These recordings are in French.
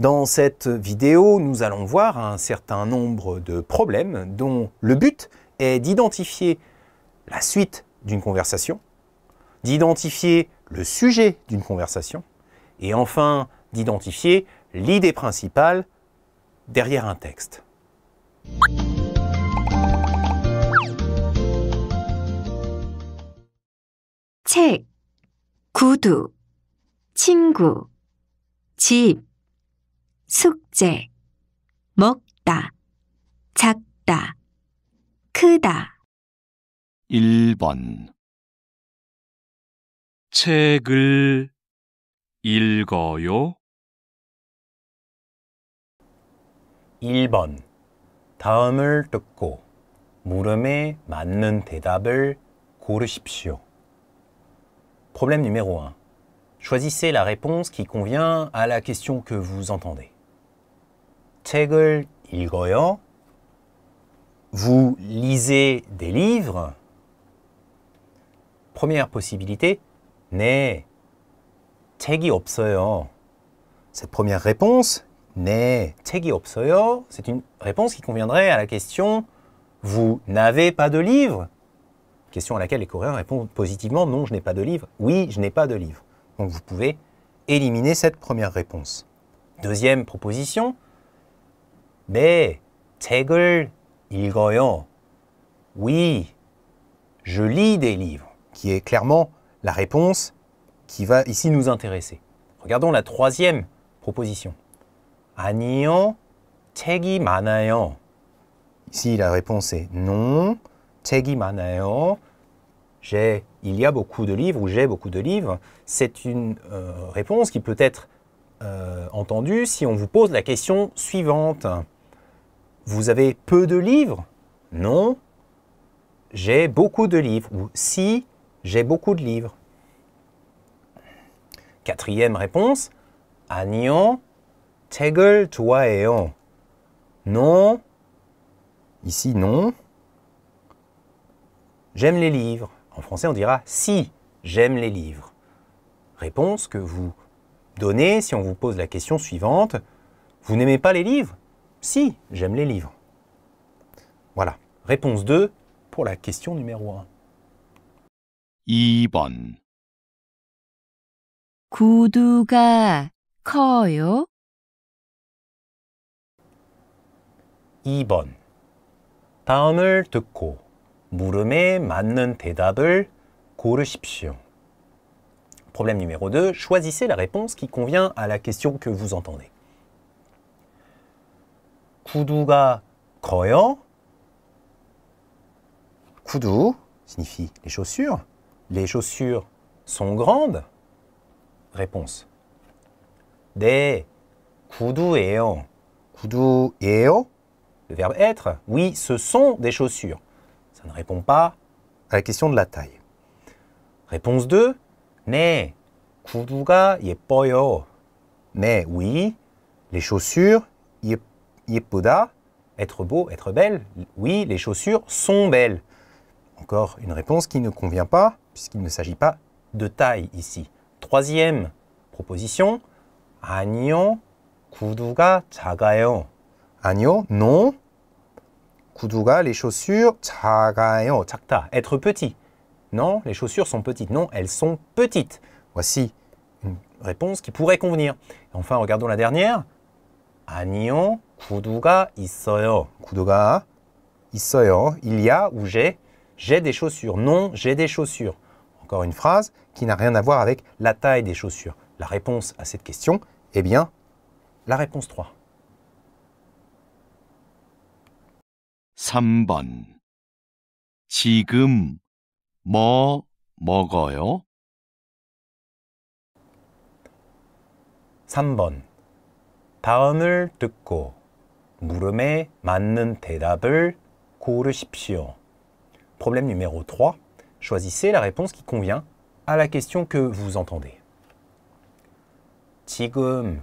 Dans cette vidéo, nous allons voir un certain nombre de problèmes dont le but est d'identifier la suite d'une conversation, d'identifier le sujet d'une conversation, et enfin d'identifier l'idée principale derrière un texte. 책, 구두, 친구, 집 숙제, 먹다, 작다, 크다. 1번 책을 읽어요. 1번 다음을 듣고 물음에 맞는 대답을 고르십시오. Problème numéro 1. Choisissez la réponse qui convient à la question que vous entendez. il 읽어요. Vous lisez des livres. Première possibilité. 네. 책이 없어요. Cette première réponse. 책이 없어요. C'est une réponse qui conviendrait à la question Vous n'avez pas de livre Question à laquelle les Coréens répondent positivement Non, je n'ai pas de livre. Oui, je n'ai pas de livre. Donc vous pouvez éliminer cette première réponse. Deuxième proposition. 내 il 읽어요. Oui, je lis des livres, qui est clairement la réponse qui va ici nous intéresser. Regardons la troisième proposition. 아니요, 책이 많아요. Ici, la réponse est non. 책이 많아요. J'ai, il y a beaucoup de livres ou j'ai beaucoup de livres. C'est une euh, réponse qui peut être euh, entendue si on vous pose la question suivante. Vous avez peu de livres Non. J'ai beaucoup de livres. Ou si, j'ai beaucoup de livres. Quatrième réponse. t'aigles-toi et on. Non. Ici, non. J'aime les livres. En français, on dira si j'aime les livres. Réponse que vous donnez si on vous pose la question suivante. Vous n'aimez pas les livres si, j'aime les livres. Voilà. Réponse 2 pour la question numéro 1. 2번 구두가 커요? 2번 다음을 듣고 물음에 맞는 대답을 고르십시오. Problème numéro 2, choisissez la réponse qui convient à la question que vous entendez. 구두가 커요? Kudu signifie les chaussures. Les chaussures sont grandes Réponse. 네, 구두예요. 구두예요? Le verbe être. Oui, ce sont des chaussures. Ça ne répond pas à la question de la taille. Réponse 2. 네, 구두가 예뻐요. Mais oui, les chaussures y. Yepoda, être beau, être belle. Oui, les chaussures sont belles. Encore une réponse qui ne convient pas, puisqu'il ne s'agit pas de taille ici. Troisième proposition, agno kuduga chagayo. Agno, non. Kuduga, les chaussures, chagayo, chakta, être petit. Non, les chaussures sont petites. Non, elles sont petites. Voici une réponse qui pourrait convenir. Enfin, regardons la dernière. Agnon, 구두가 있어요. 구두가 있어요. Il y a ou j'ai. J'ai des chaussures. Non, j'ai des chaussures. Encore une phrase qui n'a rien à voir avec la taille des chaussures. La réponse à cette question, eh bien, la réponse 3. 3번 지금 뭐 먹어요? 번 물음에 Problème numéro 3. Choisissez la réponse qui convient à la question que vous entendez. 지금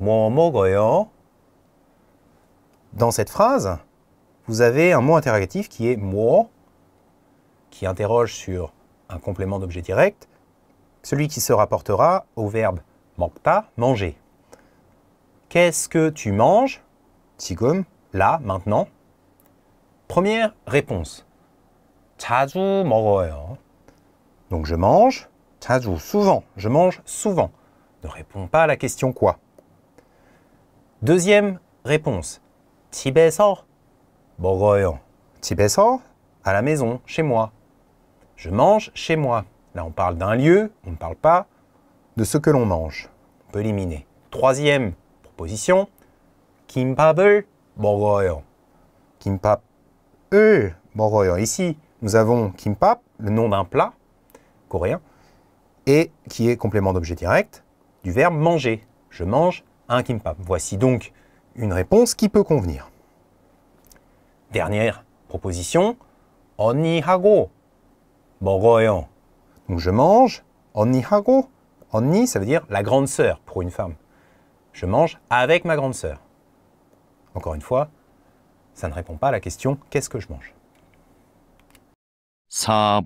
Dans cette phrase, vous avez un mot interrogatif qui est moi, qui interroge sur un complément d'objet direct, celui qui se rapportera au verbe MANGTA »« manger. Qu'est-ce que tu manges 지금, là, maintenant. Première réponse. 자주 먹어요. Donc je mange. 자주, souvent. Je mange souvent. Ne réponds pas à la question quoi. Deuxième réponse. 집에서 먹어요. 집에서 à la maison, chez moi. Je mange chez moi. Là, on parle d'un lieu, on ne parle pas de ce que l'on mange. On peut éliminer. Troisième proposition, 김밥을 먹어요. 김밥을 먹어요. Ici, nous avons kimbap, le nom d'un plat coréen, et qui est complément d'objet direct du verbe manger. Je mange un kimbap. Voici donc une réponse qui peut convenir. Dernière proposition, hago, 먹어요. Donc je mange, hago. 언니 ça veut dire la grande sœur pour une femme. Je mange avec ma grande sœur. Encore une fois, ça ne répond pas à la question qu'est-ce que je mange 4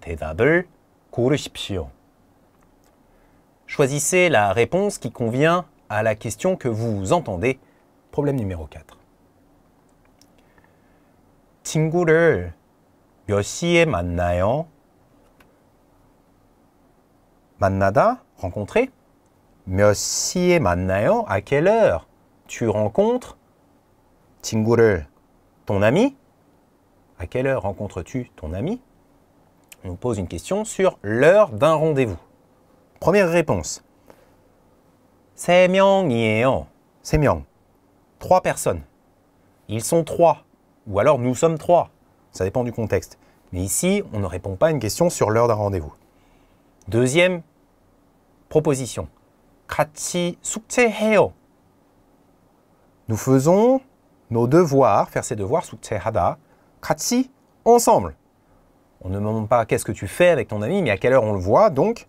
4 Choisissez la réponse qui convient à la question que vous entendez Problème numéro 4. 친구를 몇 시에 만나요? 만나다, rencontrer. 몇 시에 만나요? À quelle heure tu rencontres 친구를, ton ami À quelle heure rencontres-tu ton ami On pose une question sur l'heure d'un rendez-vous. Première réponse. 세 명이에요 세명 trois personnes. Ils sont trois. Ou alors nous sommes trois. Ça dépend du contexte. Mais ici, on ne répond pas à une question sur l'heure d'un rendez-vous. Deuxième proposition. 같이 Nous faisons nos devoirs, faire ses devoirs, 숙제하다. 같이, ensemble. On ne demande pas qu'est-ce que tu fais avec ton ami, mais à quelle heure on le voit, donc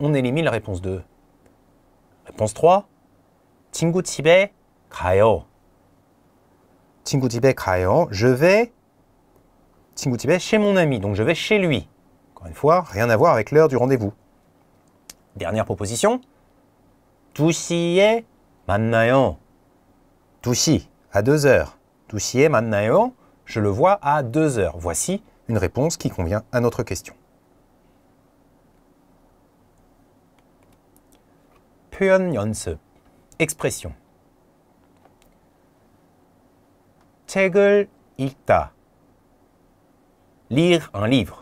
on élimine la réponse 2. Réponse 3. 친구 집에 가요. Je vais chez mon ami. Donc je vais chez lui. Encore une fois, rien à voir avec l'heure du rendez-vous. Dernière proposition. 두시에 만나요. 두시 à deux heures. 두시에 만나요. Je le vois à deux heures. Voici une réponse qui convient à notre question. Expression. 책을 읽다. lire un livre.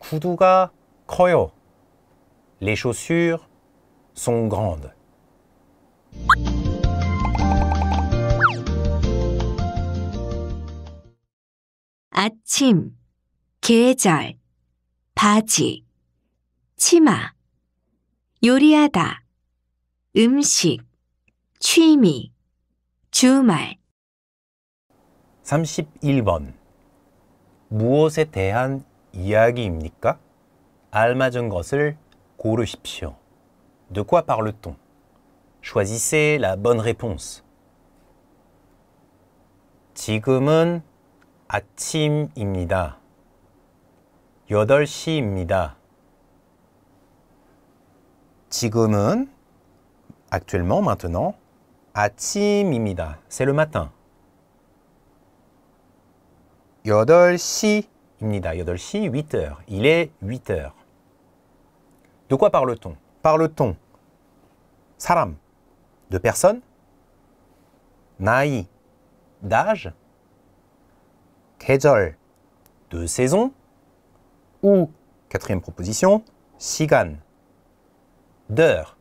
구두가 커요. Les chaussures sont grandes. 아침, 계절, 바지, 치마, 요리하다, 음식, 취미 주말 31번 무엇에 대한 이야기입니까? 알맞은 것을 고르십시오. De quoi parle-t-on? Choisissez la bonne réponse. 지금은 아침입니다. 8시입니다. 지금은 actuellement maintenant 아침입니다. C'est le matin. 8시입니다. 8 heures. Il est 8 heures. De quoi parle-t-on Parle-t-on 사람, de personnes 나이, d'âge 계절, de saison ou, quatrième proposition, Sigan. d'heure.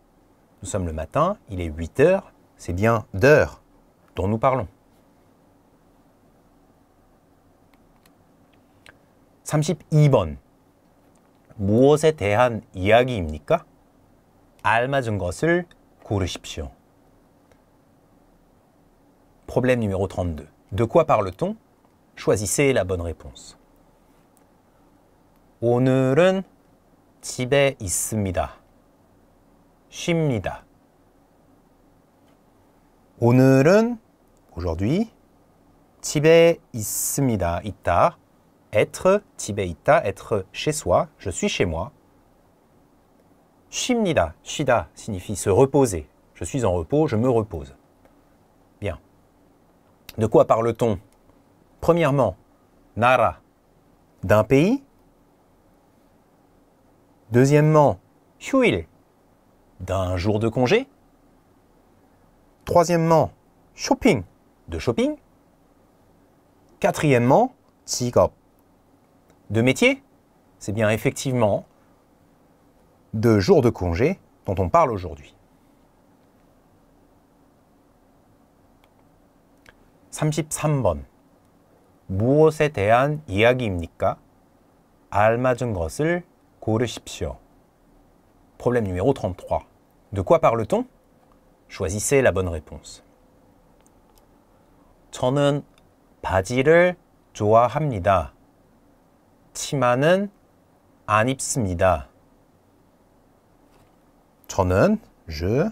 Nous sommes le matin, il est 8 heures, c'est bien d'heures dont nous parlons. 32번 무엇에 대한 이야기입니까? 알맞은 것을 고르십시오. Problème numéro 32. De quoi parle-t-on? Choisissez la bonne réponse. 오늘은 집에 있습니다. 쉽니다. 오늘은 aujourd'hui tibé 있습니다. itta être être chez soi. Je suis chez moi. Shimnida, shida signifie se reposer. Je suis en repos, je me repose. Bien. De quoi parle-t-on Premièrement, Nara, d'un pays. Deuxièmement, d'un jour de congé troisièmement, shopping, de shopping. Quatrièmement, 직업, de métier. C'est bien effectivement de jours de congé dont on parle aujourd'hui. 33번 무엇에 대한 이야기입니까? 알맞은 것을 고르십시오. Problème numéro 33. De quoi parle-t-on Choisissez la bonne réponse. Tonnen, patire, tua hamida. Timanen, anipsmida. Tonnen, je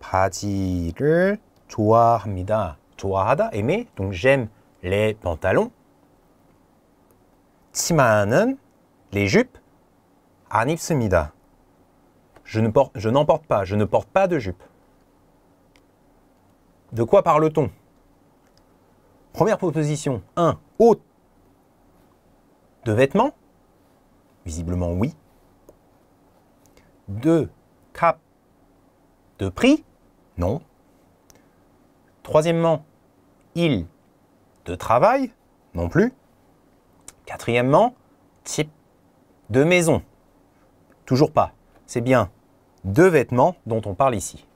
patire, tua hamida. Tuaada, aimé, donc j'aime les pantalons. Timanen, les jupes, anipsmida. Je n'emporte pas, je ne porte pas de jupes. De quoi parle-t-on Première proposition, 1. haut de vêtements Visiblement oui. 2. Cap de prix Non. Troisièmement, il de travail Non plus. Quatrièmement, type de maison Toujours pas. C'est bien deux vêtements dont on parle ici.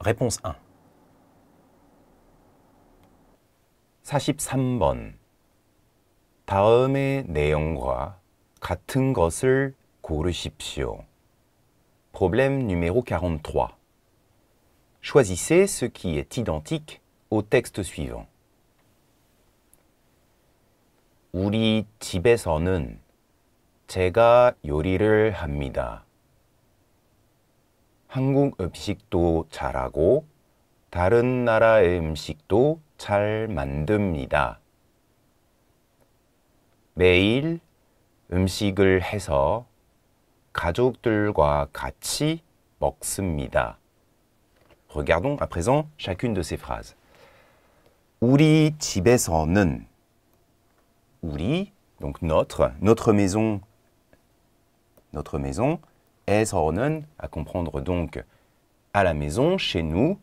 Réponse 1. 43번 다음의 내용과 같은 것을 고르십시오. Problème numéro 43. Choisissez ce qui est identique au texte suivant. 우리 집에서는 제가 요리를 합니다. 한국 음식도 잘하고 다른 나라의 음식도 잘 만듭니다. 매일 음식을 해서 가족들과 같이 먹습니다. Regardons à présent chacune de ces phrases. 우리 집에서는 우리 donc notre notre maison notre maison 에서는 à comprendre donc à la maison chez nous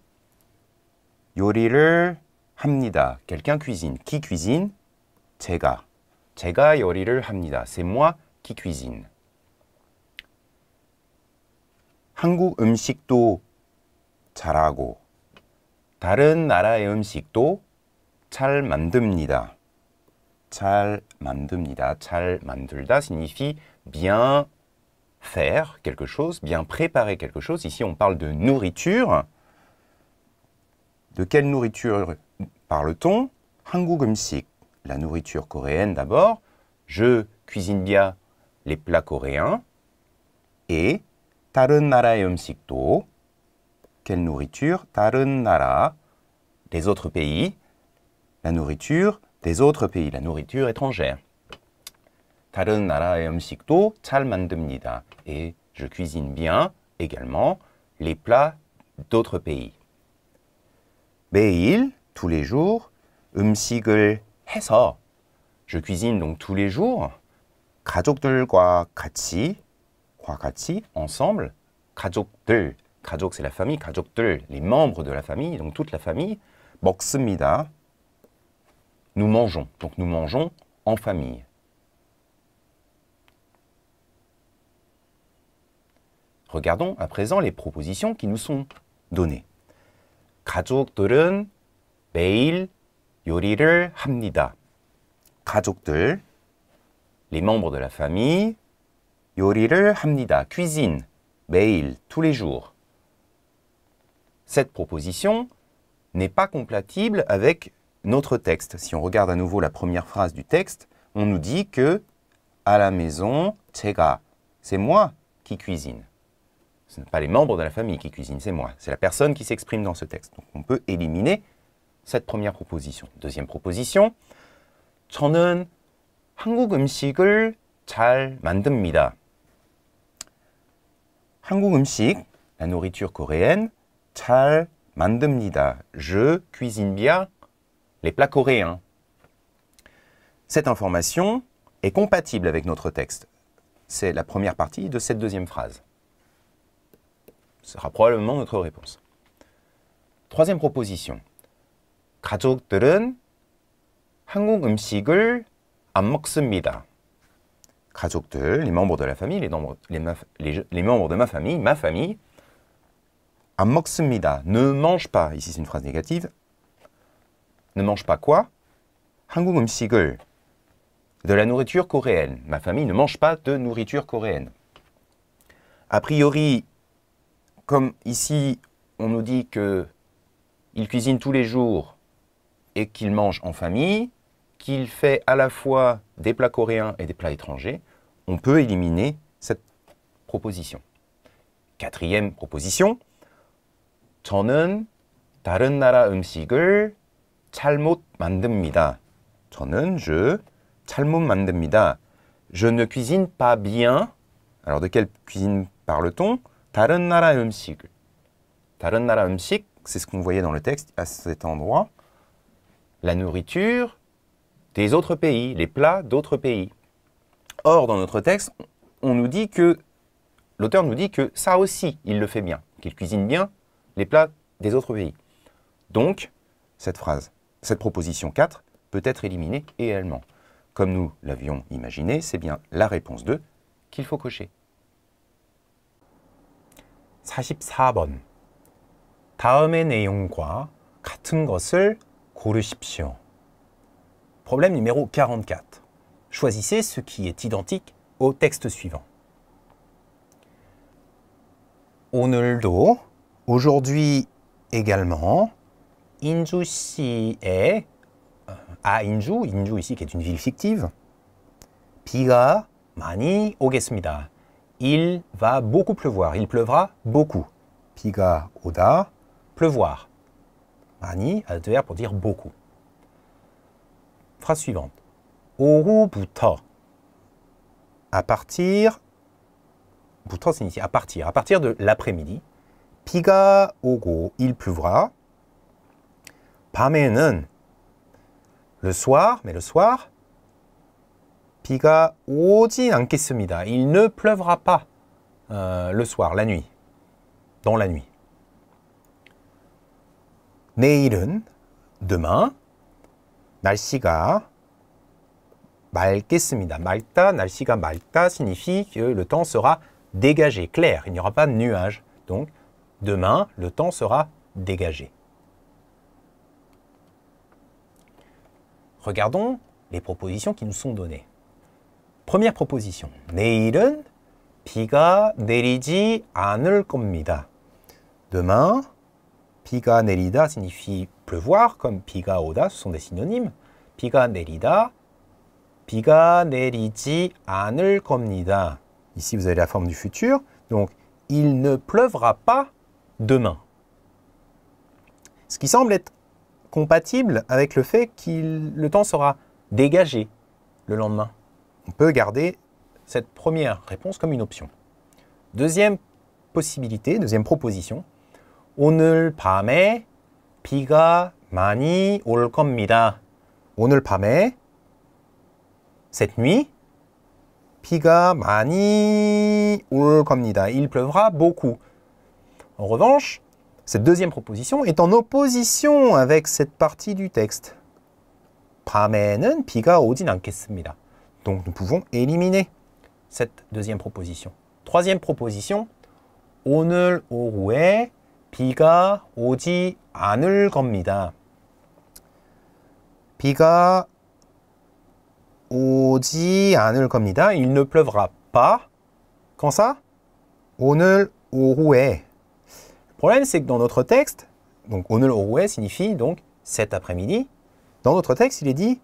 요리를 합니다. Quelqu'un cuisine. Qui cuisine? 제가. 제가 요리를 합니다. C'est moi qui cuisine. 한국 음식도 잘하고 다른 나라의 음식도 잘 만듭니다. 잘 만듭니다. 잘 만들다 signifie bien faire quelque chose, bien préparer quelque chose. Ici, on parle de nourriture. De quelle nourriture parle-t-on Hangugumsi, la nourriture coréenne d'abord. Je cuisine bien les plats coréens. Et 다른 나라의 quelle nourriture 다른 des autres pays. La nourriture des autres pays, la nourriture étrangère. 다른 나라의 음식도 Et je cuisine bien également les plats d'autres pays. 매일 tous les jours 음식을 해서 je cuisine donc tous les jours 가족들과 같이 같이 ensemble 가족들 c'est la famille 가족들 les membres de la famille donc toute la famille 먹습니다 nous mangeons donc nous mangeons en famille Regardons à présent les propositions qui nous sont données. 가족들은 매일 요리를 합니다. 가족들, les membres de la famille, 요리를 합니다. Cuisine, 매일, tous les jours. Cette proposition n'est pas compatible avec notre texte. Si on regarde à nouveau la première phrase du texte, on nous dit que à la maison, c'est moi qui cuisine. Ce n'est pas les membres de la famille qui cuisinent, c'est moi. C'est la personne qui s'exprime dans ce texte. Donc on peut éliminer cette première proposition. Deuxième proposition. 저는 한국 음식을 잘 만듭니다. 한국 음식, la nourriture coréenne, 잘 만듭니다. Je cuisine bien les plats coréens. Cette information est compatible avec notre texte. C'est la première partie de cette deuxième phrase sera probablement notre réponse. Troisième proposition. 가족들은 한국 음식을 안 먹습니다. 가족들, les membres de la famille, les, membres de ma famille, ma famille, 안 Ne mange pas. Ici, c'est une phrase négative. Ne mange pas quoi 한국 음식을 de la nourriture coréenne. Ma famille ne mange pas de nourriture coréenne. A priori, comme ici, on nous dit qu'il cuisine tous les jours et qu'il mange en famille, qu'il fait à la fois des plats coréens et des plats étrangers, on peut éliminer cette proposition. Quatrième proposition, je Je ne cuisine pas bien. Alors de quelle cuisine parle-t-on 다른 나라 c'est ce qu'on voyait dans le texte à cet endroit. La nourriture des autres pays, les plats d'autres pays. Or, dans notre texte, on nous dit que l'auteur nous dit que ça aussi, il le fait bien, qu'il cuisine bien les plats des autres pays. Donc, cette phrase, cette proposition 4 peut être éliminée et également. Comme nous l'avions imaginé, c'est bien la réponse 2 qu'il faut cocher. 44 Problème numéro 44. Choisissez ce qui est identique au texte suivant. 오늘도, aujourd'hui également, Inju est euh, à Inju, Inju ici qui est une ville fictive, 비가 많이 오겠습니다. Il va beaucoup pleuvoir. Il pleuvra beaucoup. Piga oda. Pleuvoir. Mani, à deux pour dire beaucoup. Phrase suivante. Oru buta. À partir. Buta signifie à partir. À partir de l'après-midi. Piga ogo. Il pleuvra. Pamenen. Le soir, mais le soir. Il ne pleuvra pas euh, le soir, la nuit. Dans la nuit. 내일은 demain 날씨가 맑겠습니다. 맑다 signifie que le temps sera dégagé, clair, il n'y aura pas de nuages. Donc demain, le temps sera dégagé. Regardons les propositions qui nous sont données. Première proposition. Demain, 비가 내리다 signifie pleuvoir, comme piga oda », ce sont des synonymes. 비가 내리다, 비가 Ici, vous avez la forme du futur. Donc, il ne pleuvra pas demain. Ce qui semble être compatible avec le fait que le temps sera dégagé le lendemain on peut garder cette première réponse comme une option. Deuxième possibilité, deuxième proposition, 오늘 밤에 비가 많이 올 겁니다. 오늘 밤에 cette nuit 비가 많이 올 겁니다. Il pleuvra beaucoup. En revanche, cette deuxième proposition est en opposition avec cette partie du texte. 밤에는 비가 오진 않겠습니다. Donc nous pouvons éliminer cette deuxième proposition. Troisième proposition, 오늘 오후에 비가 오지 않을 겁니다. 비가 오지 않을 겁니다. Il ne pleuvra pas. Quand ça 오늘 오후에. Le problème, c'est que dans notre texte, donc 오늘 오후에 signifie donc cet après-midi. Dans notre texte, il est dit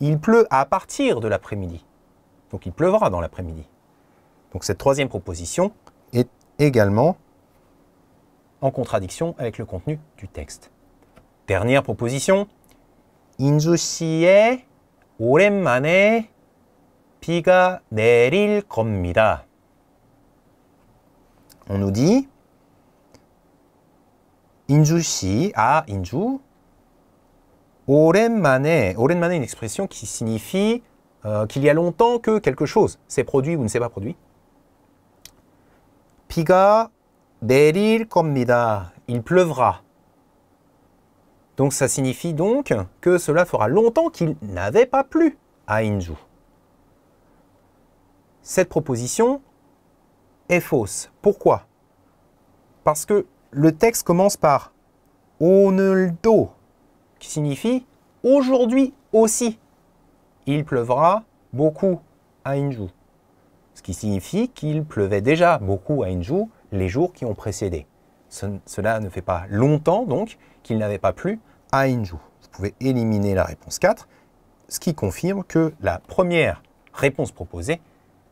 il pleut à partir de l'après-midi. Donc il pleuvra dans l'après-midi. Donc cette troisième proposition est également en contradiction avec le contenu du texte. Dernière proposition. On nous dit si, à Inju. 오랜만에, est une expression qui signifie euh, qu'il y a longtemps que quelque chose s'est produit ou ne s'est pas produit. Piga deril 겁니다. Il pleuvra. Donc ça signifie donc que cela fera longtemps qu'il n'avait pas plu à Inju. Cette proposition est fausse. Pourquoi Parce que le texte commence par oneldo, qui signifie aujourd'hui aussi. Il pleuvra beaucoup à Inju. Ce qui signifie qu'il pleuvait déjà beaucoup à Inju les jours qui ont précédé. cela ne fait pas longtemps donc qu'il n'avait pas plu à Inju. Vous pouvez éliminer la réponse 4, ce qui confirme que la première réponse proposée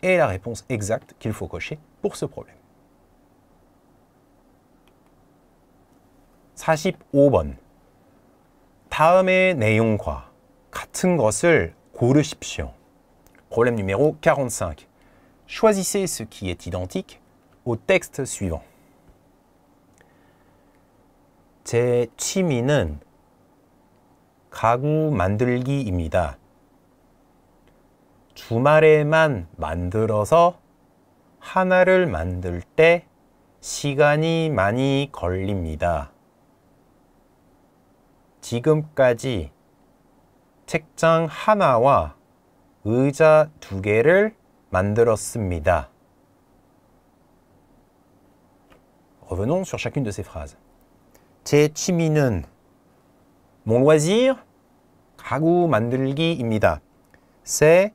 est la réponse exacte qu'il faut cocher pour ce problème. 45번 다음의 내용과 같은 것을 고르십시오. Problème numéro 45. Choisissez ce qui est identique au texte suivant. 제 취미는 가구 만들기입니다. 주말에만 만들어서 하나를 만들 때 시간이 많이 걸립니다. 지금까지 책장 하나와 의자 두 개를 만들었습니다. Revenons sur chacune de ces phrases. 제 취미는 mon loisir 가구 만들기입니다. C'est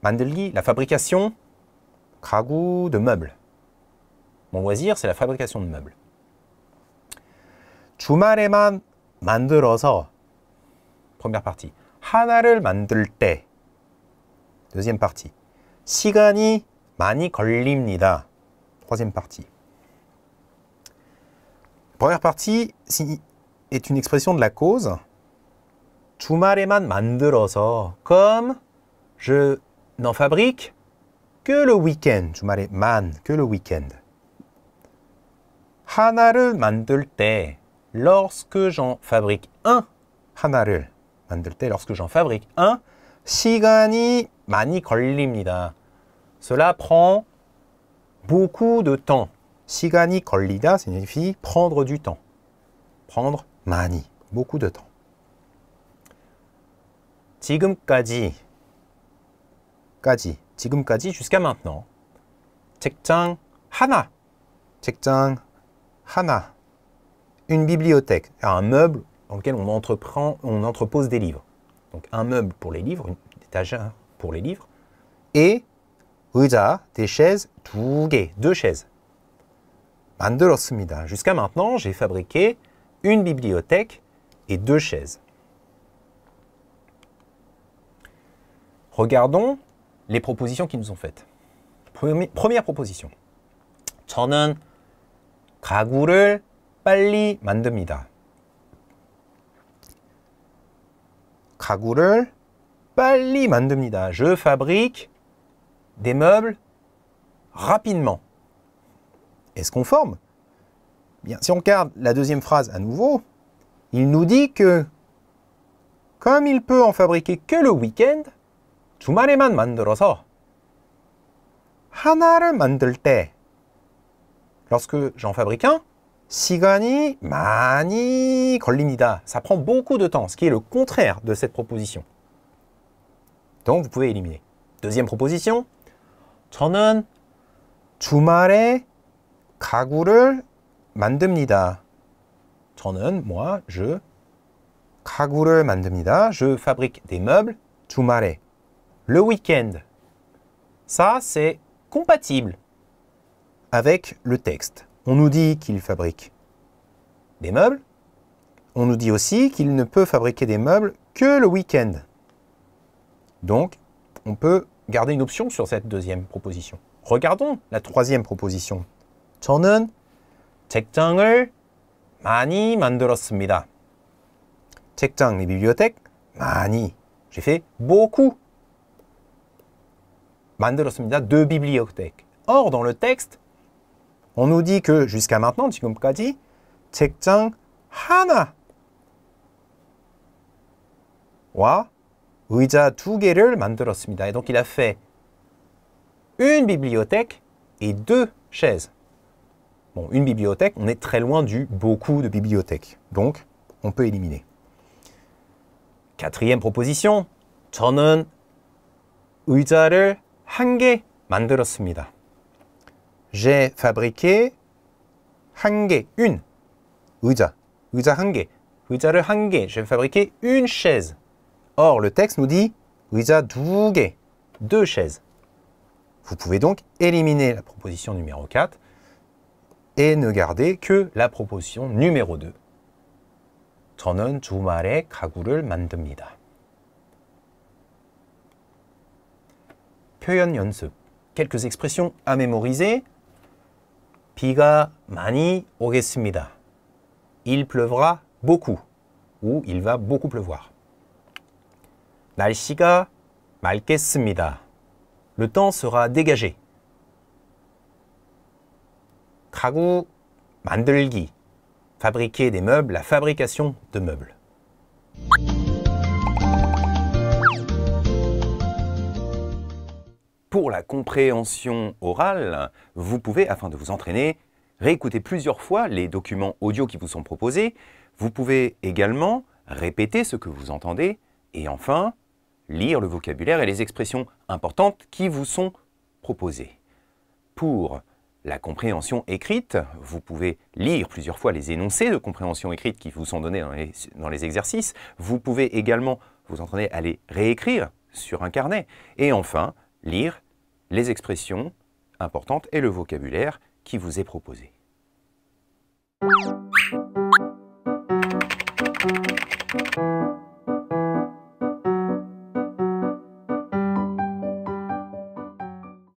만들기 la fabrication 가구 de meubles. Mon loisir c'est la fabrication de meubles. 주말에만 만들어서 première partie 하나를 만들 때 deuxième partie 시간이 많이 걸립니다. troisième partie première partie est une expression de la cause 주말에만 만들어서 comme je n'en fabrique que le week-end 주말에만 que le week-end 하나를 만들 때 lorsque j'en fabrique un, 하나를 만들 lorsque j'en fabrique un, 시간이 많이 Cela prend beaucoup de temps. 시간이 걸리다 signifie prendre du temps. Prendre 많이, beaucoup de temps. 지금까지, 까지, 지금까지 jusqu'à maintenant. 책장 하나, 책장 하나 une bibliothèque, un meuble dans lequel on, entreprend, on entrepose des livres. Donc un meuble pour les livres, une étagère pour les livres, et des chaises, deux chaises. Jusqu'à maintenant, j'ai fabriqué une bibliothèque et deux chaises. Regardons les propositions qui nous ont faites. Première proposition. 저는 가구를 빨리 만듭니다. 가구를 빨리 만듭니다. Je fabrique des meubles rapidement. Est-ce qu'on forme Bien, si on regarde la deuxième phrase à nouveau, il nous dit que comme il peut en fabriquer que le week-end, 주말에만 만들어서 하나를 만들 lorsque j'en fabrique un, Sigani, 많이 걸립니다. Ça prend beaucoup de temps, ce qui est le contraire de cette proposition. Donc vous pouvez éliminer. Deuxième proposition. 저는 moi, je Je fabrique des meubles Le week-end. Ça c'est compatible avec le texte. On nous dit qu'il fabrique des meubles. On nous dit aussi qu'il ne peut fabriquer des meubles que le week-end. Donc, on peut garder une option sur cette deuxième proposition. Regardons la troisième proposition. 저는 책장을 많이 만들었습니다. 책장, les bibliothèques, 많이. J'ai fait beaucoup. 만들었습니다, deux bibliothèques. Or, dans le texte, On nous dit que jusqu'à maintenant, 지금까지 책장 하나와 의자 두 개를 만들었습니다. Et donc il a fait une bibliothèque et deux chaises. Bon, une bibliothèque, on est très loin du beaucoup de bibliothèques. Donc, on peut éliminer. Quatrième proposition. 저는 의자를 한 개 만들었습니다. j'ai fabriqué un, une j'ai fabriqué une chaise or le texte nous dit deux chaises vous pouvez donc éliminer la proposition numéro 4 et ne garder que la proposition numéro 2 quelques expressions à mémoriser 비가 많이 오겠습니다. Il pleuvra beaucoup. ou il va beaucoup pleuvoir. 날씨가 맑겠습니다. Le temps sera dégagé. 가구 만들기. Fabriquer des meubles, la fabrication de meubles. Pour la compréhension orale, vous pouvez, afin de vous entraîner, réécouter plusieurs fois les documents audio qui vous sont proposés. Vous pouvez également répéter ce que vous entendez et enfin lire le vocabulaire et les expressions importantes qui vous sont proposées. Pour la compréhension écrite, vous pouvez lire plusieurs fois les énoncés de compréhension écrite qui vous sont donnés dans les, dans les exercices. Vous pouvez également vous entraîner à les réécrire sur un carnet. Et enfin, lire les expressions importantes et le vocabulaire qui vous est proposé.